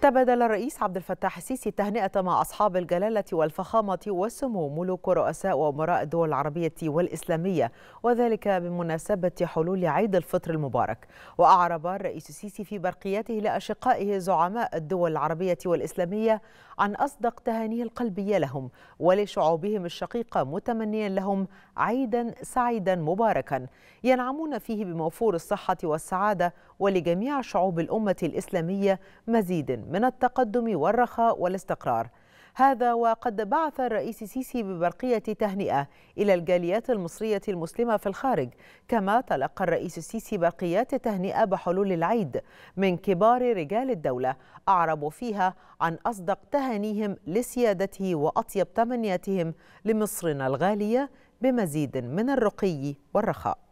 تبادل الرئيس عبد الفتاح السيسي التهنئة مع أصحاب الجلالة والفخامة والسمو ملوك ورؤساء وأمراء الدول العربية والإسلامية وذلك بمناسبة حلول عيد الفطر المبارك وأعرب الرئيس السيسي في برقيته لأشقائه زعماء الدول العربية والإسلامية عن أصدق تهانيه القلبية لهم ولشعوبهم الشقيقة متمنيا لهم عيدا سعيدا مباركا ينعمون فيه بموفور الصحة والسعادة ولجميع شعوب الأمة الإسلامية مزيد من التقدم والرخاء والاستقرار هذا وقد بعث الرئيس السيسي ببرقية تهنئة إلى الجاليات المصرية المسلمة في الخارج كما تلقى الرئيس السيسي برقيات تهنئة بحلول العيد من كبار رجال الدولة أعربوا فيها عن أصدق تهانيهم لسيادته وأطيب تمنياتهم لمصرنا الغالية بمزيد من الرقي والرخاء